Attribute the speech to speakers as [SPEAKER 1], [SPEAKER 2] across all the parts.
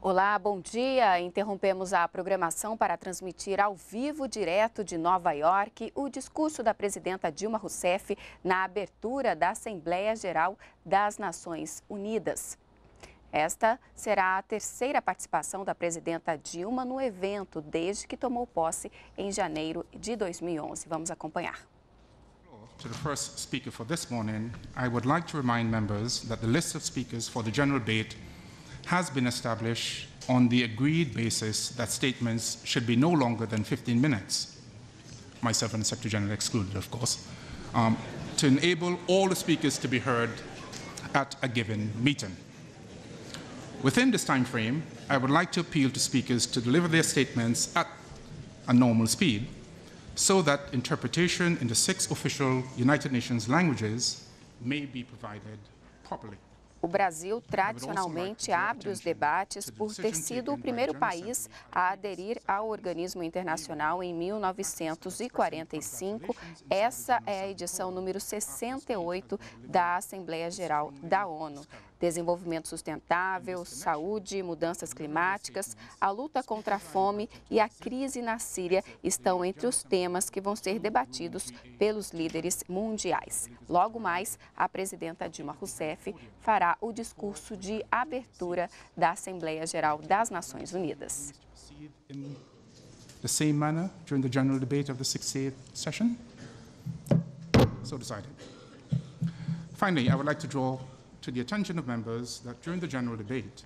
[SPEAKER 1] Olá, bom dia. Interrompemos a programação para transmitir ao vivo, direto de Nova York, o discurso da presidenta Dilma Rousseff na abertura da Assembleia Geral das Nações Unidas. Esta será a terceira participação da presidenta Dilma no evento desde que tomou posse em janeiro de 2011. Vamos acompanhar. to the first speaker for this morning, I would like to remind members that the list of speakers for the general debate has been established on the agreed basis that statements should be no longer than 15 minutes, myself and the Secretary General excluded, of course, um, to enable all the speakers to be heard at a given meeting. Within this time frame, I would like to appeal to speakers to deliver their statements at a normal speed so that interpretation in the six official United Nations languages may be provided properly. O Brasil tradicionalmente abre os debates por ter sido o primeiro país a aderir ao organismo internacional em 1945. Essa é a edição número 68 da Assembleia Geral da ONU desenvolvimento sustentável, né? saúde, mudanças climáticas, a luta contra a fome e a crise na Síria estão entre os temas que vão ser debatidos pelos líderes mundiais. Logo mais, a presidenta Dilma Rousseff fará o discurso de abertura da Assembleia Geral das Nações Unidas. The same manner during the general debate of the 68th session? So decided. Finally, I would like to draw to the attention of members that during the general debate,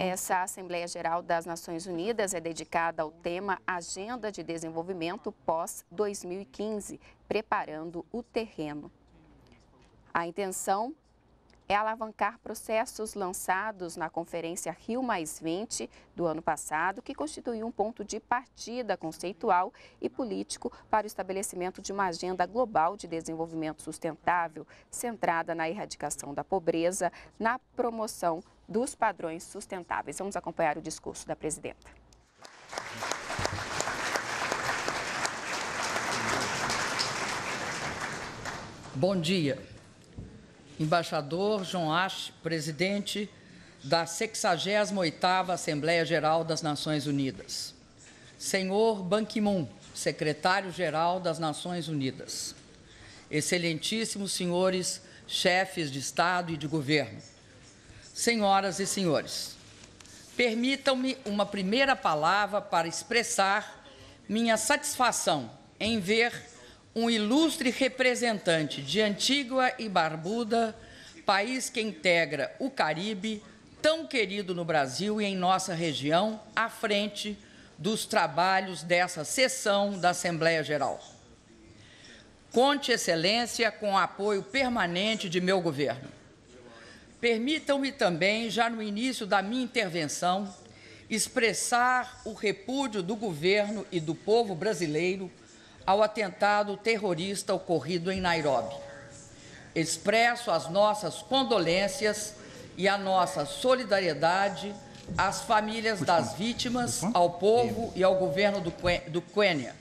[SPEAKER 1] essa Assembleia Geral das Nações Unidas é dedicada ao tema Agenda de Desenvolvimento pós-2015, preparando o terreno. A intenção é alavancar processos lançados na Conferência Rio do ano passado, que constituiu um ponto de partida conceitual e político para o estabelecimento de uma agenda global de desenvolvimento sustentável, centrada na erradicação da pobreza, na promoção dos padrões sustentáveis. Vamos acompanhar o discurso da presidenta.
[SPEAKER 2] Bom dia embaixador João Ash, presidente da 68ª Assembleia Geral das Nações Unidas. Senhor Ban Ki-moon, secretário-geral das Nações Unidas. Excelentíssimos senhores chefes de Estado e de governo. Senhoras e senhores, permitam-me uma primeira palavra para expressar minha satisfação em ver um ilustre representante de Antígua e Barbuda, país que integra o Caribe, tão querido no Brasil e em nossa região, à frente dos trabalhos dessa sessão da Assembleia Geral. Conte, Excelência, com o apoio permanente de meu governo. Permitam-me também, já no início da minha intervenção, expressar o repúdio do governo e do povo brasileiro ao atentado terrorista ocorrido em Nairobi. Expresso as nossas condolências e a nossa solidariedade às famílias das vítimas, ao povo e ao governo do Quênia.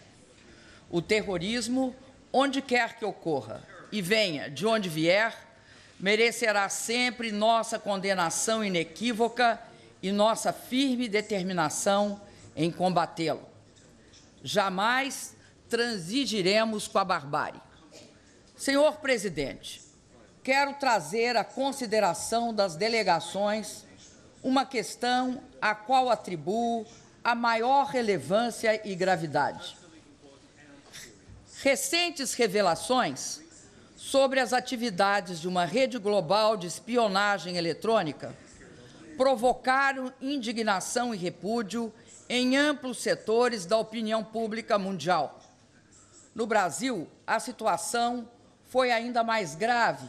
[SPEAKER 2] O terrorismo, onde quer que ocorra e venha de onde vier, merecerá sempre nossa condenação inequívoca e nossa firme determinação em combatê-lo. Jamais transigiremos com a barbárie. Senhor presidente, quero trazer à consideração das delegações uma questão à qual atribuo a maior relevância e gravidade. Recentes revelações sobre as atividades de uma rede global de espionagem eletrônica provocaram indignação e repúdio em amplos setores da opinião pública mundial. No Brasil, a situação foi ainda mais grave,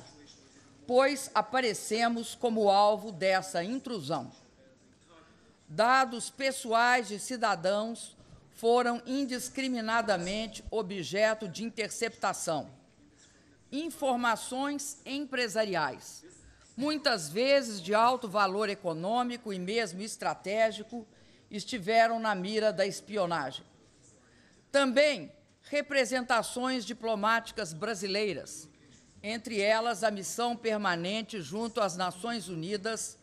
[SPEAKER 2] pois aparecemos como alvo dessa intrusão. Dados pessoais de cidadãos foram indiscriminadamente objeto de interceptação. Informações empresariais, muitas vezes de alto valor econômico e mesmo estratégico, estiveram na mira da espionagem. Também representações diplomáticas brasileiras, entre elas a missão permanente junto às Nações Unidas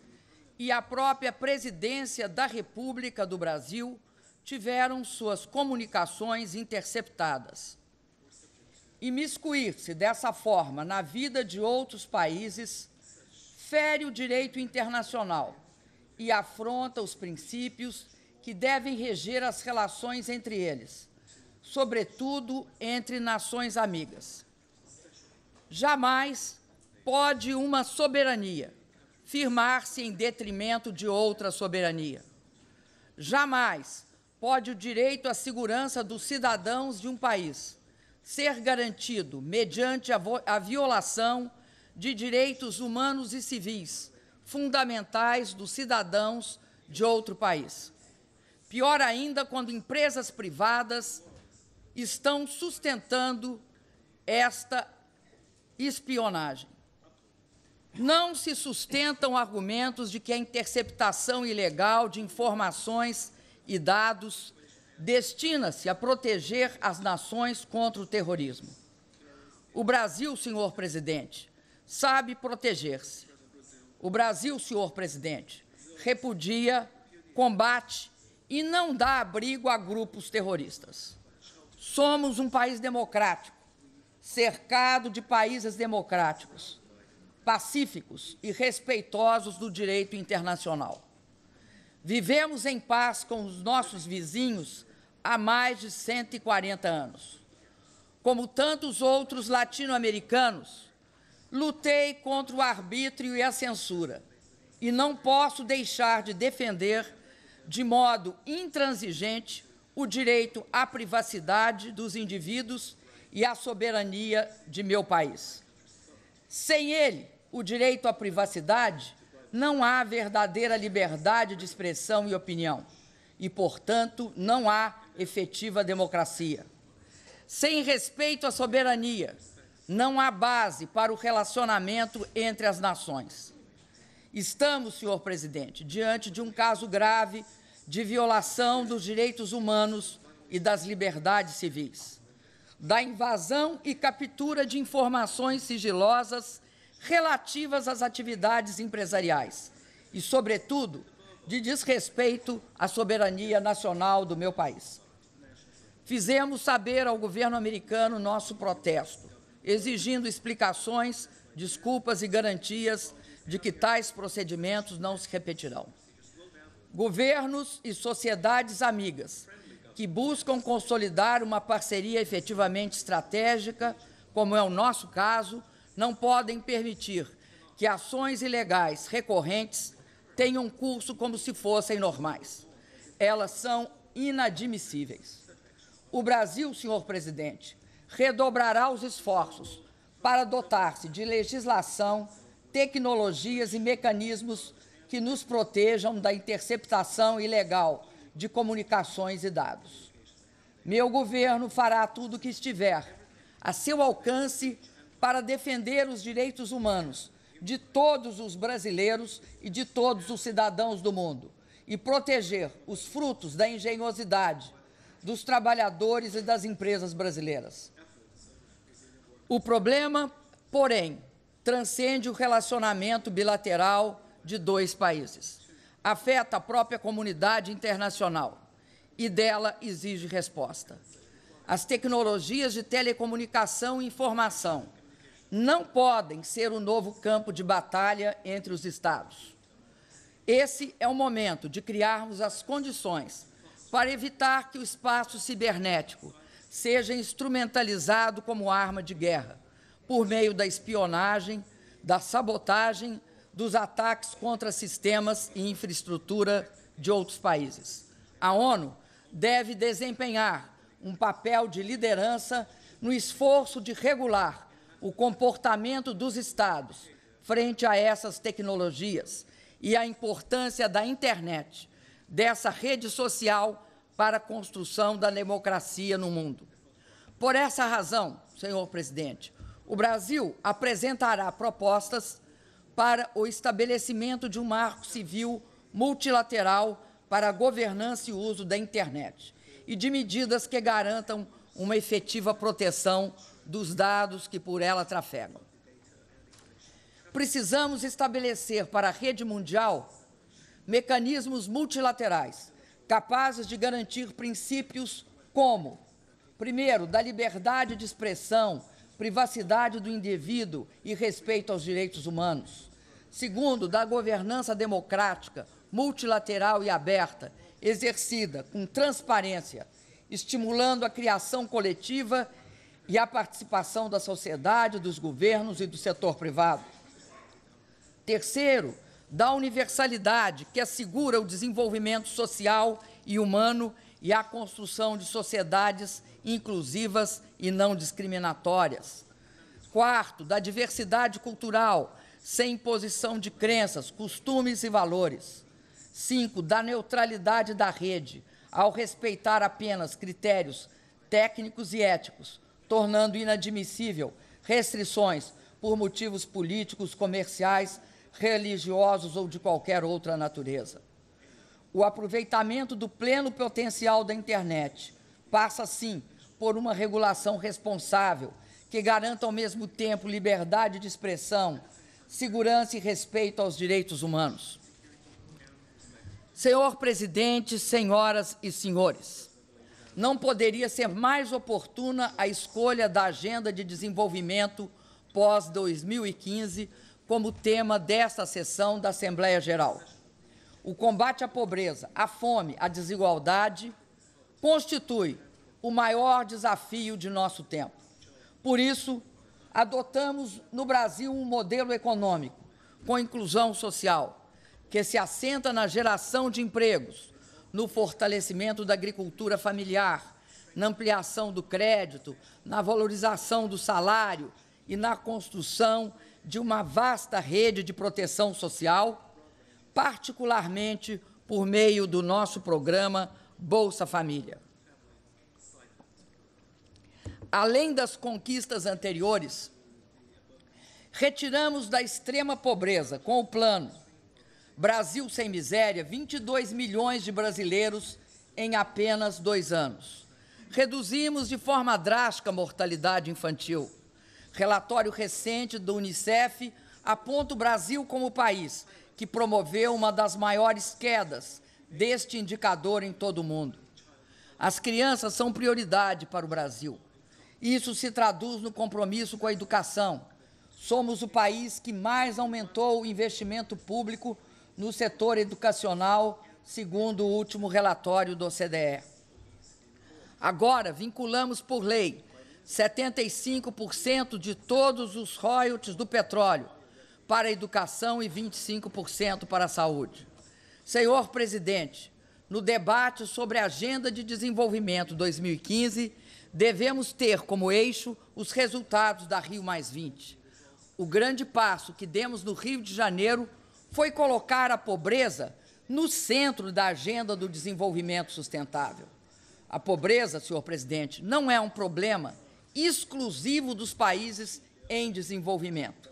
[SPEAKER 2] e a própria Presidência da República do Brasil, tiveram suas comunicações interceptadas. Imiscuir-se dessa forma na vida de outros países fere o direito internacional e afronta os princípios que devem reger as relações entre eles sobretudo entre nações amigas. Jamais pode uma soberania firmar-se em detrimento de outra soberania. Jamais pode o direito à segurança dos cidadãos de um país ser garantido mediante a, a violação de direitos humanos e civis fundamentais dos cidadãos de outro país. Pior ainda quando empresas privadas estão sustentando esta espionagem. Não se sustentam argumentos de que a interceptação ilegal de informações e dados destina-se a proteger as nações contra o terrorismo. O Brasil, senhor presidente, sabe proteger-se. O Brasil, senhor presidente, repudia, combate e não dá abrigo a grupos terroristas. Somos um país democrático, cercado de países democráticos, pacíficos e respeitosos do direito internacional. Vivemos em paz com os nossos vizinhos há mais de 140 anos. Como tantos outros latino-americanos, lutei contra o arbítrio e a censura, e não posso deixar de defender, de modo intransigente, o direito à privacidade dos indivíduos e à soberania de meu país. Sem ele, o direito à privacidade, não há verdadeira liberdade de expressão e opinião e, portanto, não há efetiva democracia. Sem respeito à soberania, não há base para o relacionamento entre as nações. Estamos, senhor presidente, diante de um caso grave de violação dos direitos humanos e das liberdades civis, da invasão e captura de informações sigilosas relativas às atividades empresariais e, sobretudo, de desrespeito à soberania nacional do meu país. Fizemos saber ao governo americano nosso protesto, exigindo explicações, desculpas e garantias de que tais procedimentos não se repetirão governos e sociedades amigas, que buscam consolidar uma parceria efetivamente estratégica, como é o nosso caso, não podem permitir que ações ilegais recorrentes tenham curso como se fossem normais. Elas são inadmissíveis. O Brasil, senhor presidente, redobrará os esforços para dotar-se de legislação, tecnologias e mecanismos que nos protejam da interceptação ilegal de comunicações e dados. Meu governo fará tudo o que estiver a seu alcance para defender os direitos humanos de todos os brasileiros e de todos os cidadãos do mundo e proteger os frutos da engenhosidade dos trabalhadores e das empresas brasileiras. O problema, porém, transcende o relacionamento bilateral de dois países. Afeta a própria comunidade internacional e dela exige resposta. As tecnologias de telecomunicação e informação não podem ser o novo campo de batalha entre os Estados. Esse é o momento de criarmos as condições para evitar que o espaço cibernético seja instrumentalizado como arma de guerra, por meio da espionagem, da sabotagem dos ataques contra sistemas e infraestrutura de outros países. A ONU deve desempenhar um papel de liderança no esforço de regular o comportamento dos Estados frente a essas tecnologias e a importância da internet, dessa rede social para a construção da democracia no mundo. Por essa razão, senhor presidente, o Brasil apresentará propostas para o estabelecimento de um marco civil multilateral para a governança e uso da internet e de medidas que garantam uma efetiva proteção dos dados que por ela trafegam. Precisamos estabelecer para a rede mundial mecanismos multilaterais capazes de garantir princípios como, primeiro, da liberdade de expressão, privacidade do indivíduo e respeito aos direitos humanos. Segundo, da governança democrática, multilateral e aberta, exercida com transparência, estimulando a criação coletiva e a participação da sociedade, dos governos e do setor privado. Terceiro, da universalidade que assegura o desenvolvimento social e humano e a construção de sociedades inclusivas e não discriminatórias. Quarto, da diversidade cultural, sem imposição de crenças, costumes e valores. 5. Da neutralidade da rede, ao respeitar apenas critérios técnicos e éticos, tornando inadmissível restrições por motivos políticos, comerciais, religiosos ou de qualquer outra natureza. O aproveitamento do pleno potencial da internet passa, sim, por uma regulação responsável que garanta ao mesmo tempo liberdade de expressão, segurança e respeito aos direitos humanos. Senhor presidente, senhoras e senhores, não poderia ser mais oportuna a escolha da Agenda de Desenvolvimento pós-2015 como tema desta sessão da Assembleia Geral. O combate à pobreza, à fome, à desigualdade constitui o maior desafio de nosso tempo. Por isso, adotamos no Brasil um modelo econômico com inclusão social, que se assenta na geração de empregos, no fortalecimento da agricultura familiar, na ampliação do crédito, na valorização do salário e na construção de uma vasta rede de proteção social, particularmente por meio do nosso programa Bolsa Família além das conquistas anteriores, retiramos da extrema pobreza, com o plano Brasil Sem Miséria, 22 milhões de brasileiros em apenas dois anos. Reduzimos de forma drástica a mortalidade infantil. Relatório recente do Unicef aponta o Brasil como o país que promoveu uma das maiores quedas deste indicador em todo o mundo. As crianças são prioridade para o Brasil. Isso se traduz no compromisso com a educação. Somos o país que mais aumentou o investimento público no setor educacional, segundo o último relatório do OCDE. Agora, vinculamos por lei 75% de todos os royalties do petróleo para a educação e 25% para a saúde. Senhor presidente, no debate sobre a Agenda de Desenvolvimento 2015, Devemos ter como eixo os resultados da Rio O grande passo que demos no Rio de Janeiro foi colocar a pobreza no centro da agenda do desenvolvimento sustentável. A pobreza, senhor presidente, não é um problema exclusivo dos países em desenvolvimento.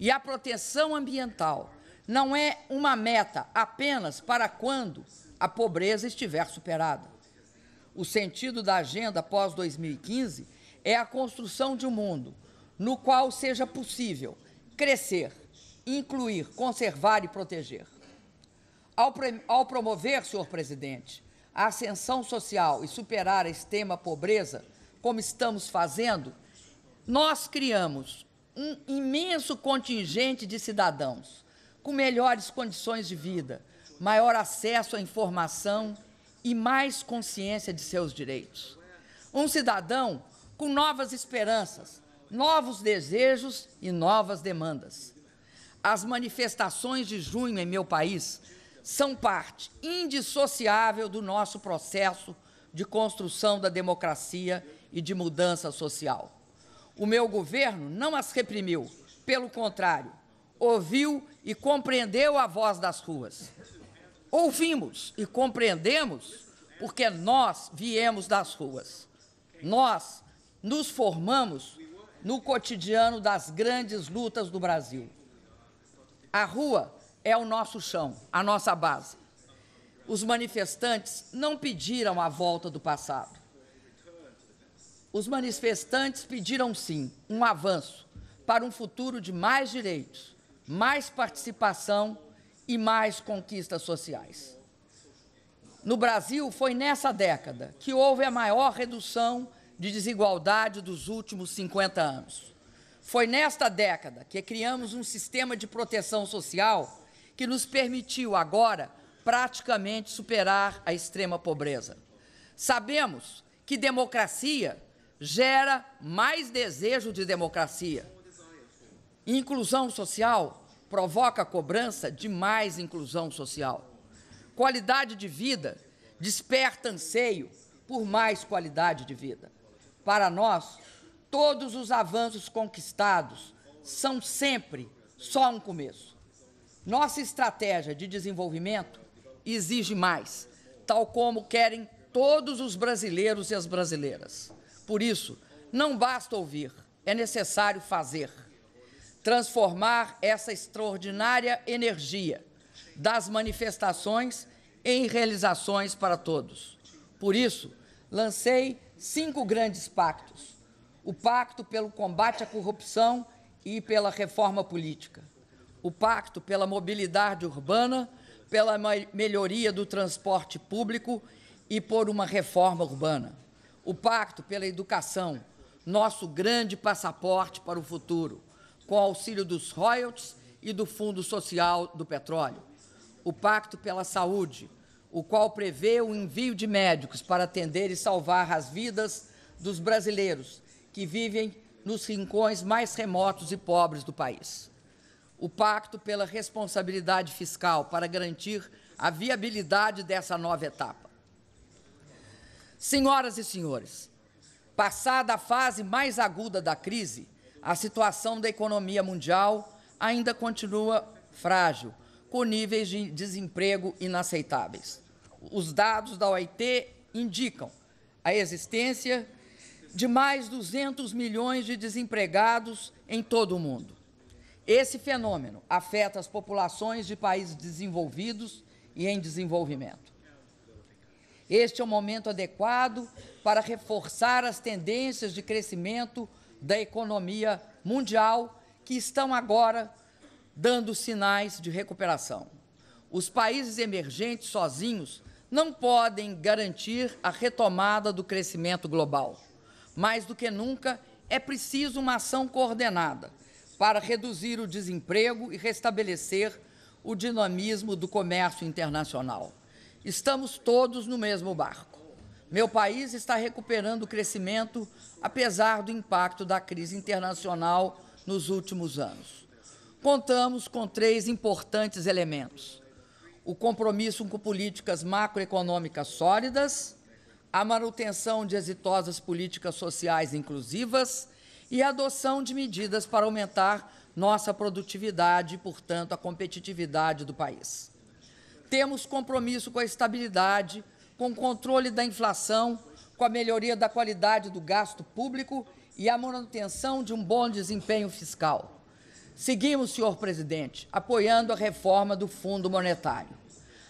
[SPEAKER 2] E a proteção ambiental não é uma meta apenas para quando a pobreza estiver superada o sentido da agenda pós-2015 é a construção de um mundo no qual seja possível crescer, incluir, conservar e proteger. Ao, ao promover, senhor presidente, a ascensão social e superar a extrema pobreza, como estamos fazendo, nós criamos um imenso contingente de cidadãos com melhores condições de vida, maior acesso à informação, e mais consciência de seus direitos. Um cidadão com novas esperanças, novos desejos e novas demandas. As manifestações de junho em meu país são parte indissociável do nosso processo de construção da democracia e de mudança social. O meu governo não as reprimiu, pelo contrário, ouviu e compreendeu a voz das ruas. Ouvimos e compreendemos porque nós viemos das ruas. Nós nos formamos no cotidiano das grandes lutas do Brasil. A rua é o nosso chão, a nossa base. Os manifestantes não pediram a volta do passado. Os manifestantes pediram sim um avanço para um futuro de mais direitos, mais participação e mais conquistas sociais. No Brasil, foi nessa década que houve a maior redução de desigualdade dos últimos 50 anos. Foi nesta década que criamos um sistema de proteção social que nos permitiu agora praticamente superar a extrema pobreza. Sabemos que democracia gera mais desejo de democracia. Inclusão social provoca cobrança de mais inclusão social. Qualidade de vida desperta anseio por mais qualidade de vida. Para nós, todos os avanços conquistados são sempre só um começo. Nossa estratégia de desenvolvimento exige mais, tal como querem todos os brasileiros e as brasileiras. Por isso, não basta ouvir, é necessário fazer transformar essa extraordinária energia das manifestações em realizações para todos. Por isso, lancei cinco grandes pactos: o pacto pelo combate à corrupção e pela reforma política, o pacto pela mobilidade urbana, pela melhoria do transporte público e por uma reforma urbana, o pacto pela educação, nosso grande passaporte para o futuro, com auxílio dos royalties e do Fundo Social do Petróleo. O Pacto pela Saúde, o qual prevê o envio de médicos para atender e salvar as vidas dos brasileiros que vivem nos rincões mais remotos e pobres do país. O Pacto pela Responsabilidade Fiscal, para garantir a viabilidade dessa nova etapa. Senhoras e senhores, passada a fase mais aguda da crise, a situação da economia mundial ainda continua frágil, com níveis de desemprego inaceitáveis. Os dados da OIT indicam a existência de mais 200 milhões de desempregados em todo o mundo. Esse fenômeno afeta as populações de países desenvolvidos e em desenvolvimento. Este é o momento adequado para reforçar as tendências de crescimento da economia mundial que estão agora dando sinais de recuperação. Os países emergentes sozinhos não podem garantir a retomada do crescimento global. Mais do que nunca, é preciso uma ação coordenada para reduzir o desemprego e restabelecer o dinamismo do comércio internacional. Estamos todos no mesmo barco. Meu país está recuperando o crescimento, apesar do impacto da crise internacional nos últimos anos. Contamos com três importantes elementos: o compromisso com políticas macroeconômicas sólidas, a manutenção de exitosas políticas sociais inclusivas e a adoção de medidas para aumentar nossa produtividade e, portanto, a competitividade do país. Temos compromisso com a estabilidade com o controle da inflação, com a melhoria da qualidade do gasto público e a manutenção de um bom desempenho fiscal. Seguimos, senhor presidente, apoiando a reforma do Fundo Monetário.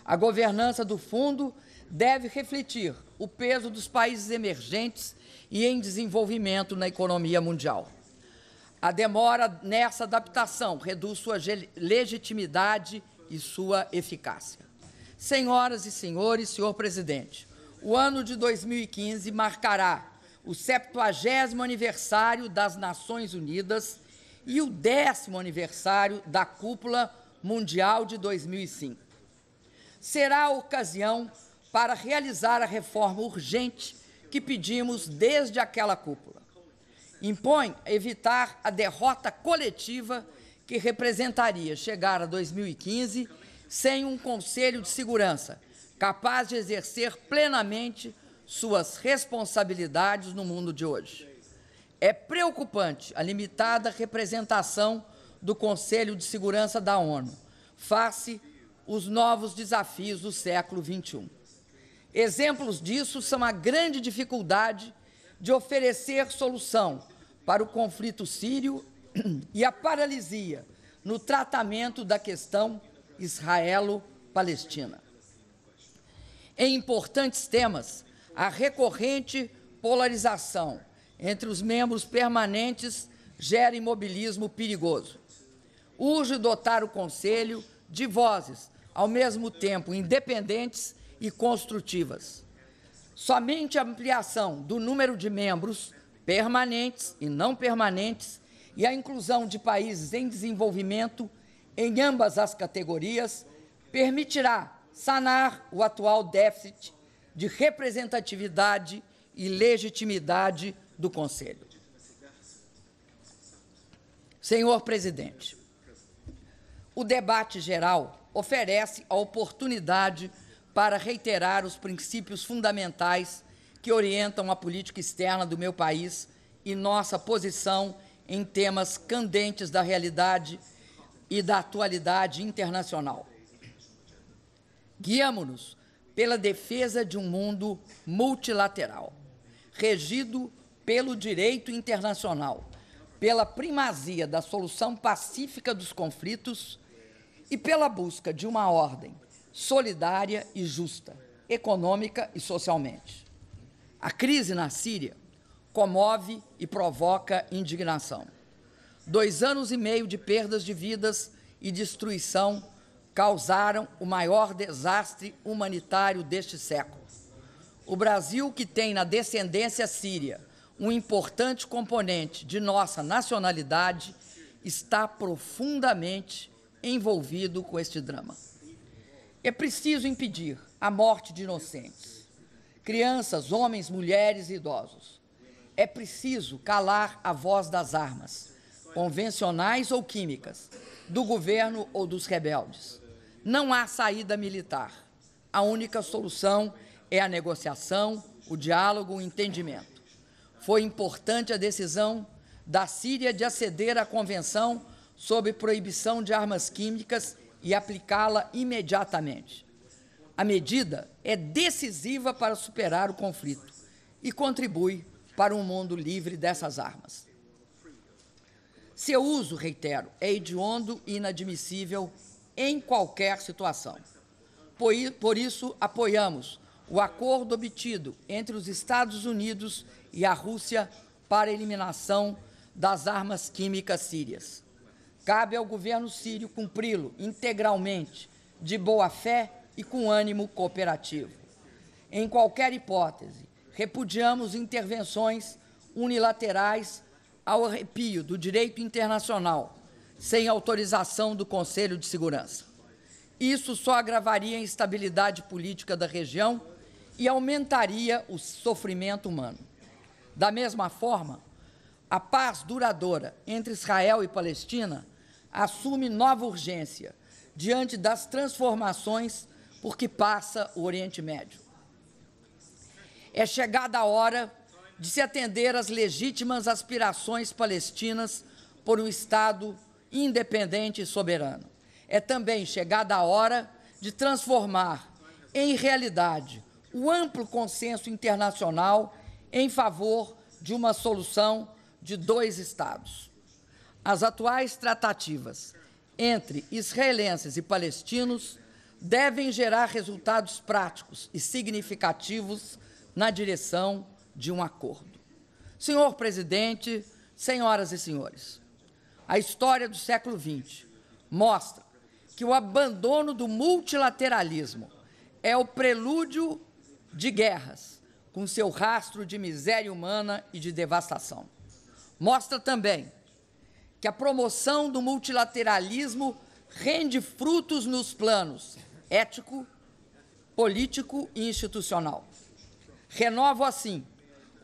[SPEAKER 2] A governança do fundo deve refletir o peso dos países emergentes e em desenvolvimento na economia mundial. A demora nessa adaptação reduz sua legitimidade e sua eficácia. Senhoras e senhores, senhor presidente, o ano de 2015 marcará o 70 aniversário das Nações Unidas e o décimo aniversário da Cúpula Mundial de 2005. Será a ocasião para realizar a reforma urgente que pedimos desde aquela cúpula. Impõe evitar a derrota coletiva que representaria chegar a 2015 sem um conselho de segurança capaz de exercer plenamente suas responsabilidades no mundo de hoje. É preocupante a limitada representação do Conselho de Segurança da ONU face os novos desafios do século XXI. Exemplos disso são a grande dificuldade de oferecer solução para o conflito sírio e a paralisia no tratamento da questão Israelo-Palestina. Em importantes temas, a recorrente polarização entre os membros permanentes gera imobilismo perigoso. Urge dotar o Conselho de vozes, ao mesmo tempo independentes e construtivas. Somente a ampliação do número de membros permanentes e não permanentes e a inclusão de países em desenvolvimento em ambas as categorias permitirá sanar o atual déficit de representatividade e legitimidade do Conselho. Senhor presidente, o debate geral oferece a oportunidade para reiterar os princípios fundamentais que orientam a política externa do meu país e nossa posição em temas candentes da realidade e da atualidade internacional. Guiamo-nos pela defesa de um mundo multilateral, regido pelo direito internacional, pela primazia da solução pacífica dos conflitos e pela busca de uma ordem solidária e justa, econômica e socialmente. A crise na Síria comove e provoca indignação. Dois anos e meio de perdas de vidas e destruição causaram o maior desastre humanitário deste século. O Brasil, que tem na descendência síria um importante componente de nossa nacionalidade, está profundamente envolvido com este drama. É preciso impedir a morte de inocentes, crianças, homens, mulheres e idosos. É preciso calar a voz das armas convencionais ou químicas, do governo ou dos rebeldes. Não há saída militar. A única solução é a negociação, o diálogo, o entendimento. Foi importante a decisão da Síria de aceder à Convenção sobre Proibição de Armas Químicas e aplicá-la imediatamente. A medida é decisiva para superar o conflito e contribui para um mundo livre dessas armas. Seu uso, reitero, é hediondo e inadmissível em qualquer situação. Por isso, apoiamos o acordo obtido entre os Estados Unidos e a Rússia para a eliminação das armas químicas sírias. Cabe ao governo sírio cumpri-lo integralmente, de boa fé e com ânimo cooperativo. Em qualquer hipótese, repudiamos intervenções unilaterais ao arrepio do direito internacional sem autorização do Conselho de Segurança. Isso só agravaria a instabilidade política da região e aumentaria o sofrimento humano. Da mesma forma, a paz duradoura entre Israel e Palestina assume nova urgência diante das transformações por que passa o Oriente Médio. É chegada a hora de se atender às legítimas aspirações palestinas por um Estado independente e soberano. É também chegada a hora de transformar em realidade o amplo consenso internacional em favor de uma solução de dois Estados. As atuais tratativas entre israelenses e palestinos devem gerar resultados práticos e significativos na direção de um acordo. Senhor presidente, senhoras e senhores, a história do século XX mostra que o abandono do multilateralismo é o prelúdio de guerras, com seu rastro de miséria humana e de devastação. Mostra também que a promoção do multilateralismo rende frutos nos planos ético, político e institucional. Renovo assim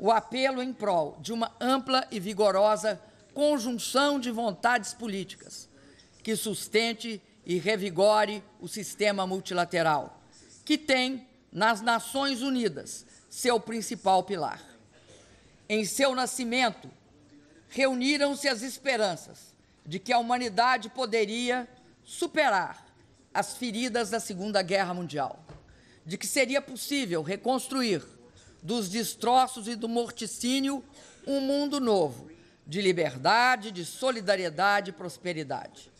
[SPEAKER 2] o apelo em prol de uma ampla e vigorosa conjunção de vontades políticas que sustente e revigore o sistema multilateral, que tem nas Nações Unidas seu principal pilar. Em seu nascimento, reuniram-se as esperanças de que a humanidade poderia superar as feridas da Segunda Guerra Mundial, de que seria possível reconstruir dos destroços e do morticínio, um mundo novo, de liberdade, de solidariedade e prosperidade.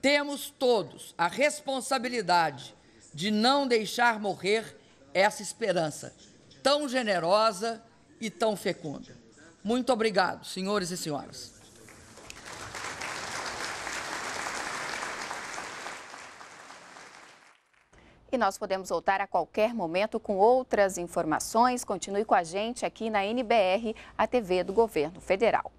[SPEAKER 2] Temos todos a responsabilidade de não deixar morrer essa esperança tão generosa e tão fecunda. Muito obrigado, senhores e senhoras.
[SPEAKER 1] E nós podemos voltar a qualquer momento com outras informações. Continue com a gente aqui na NBR, a TV do Governo Federal.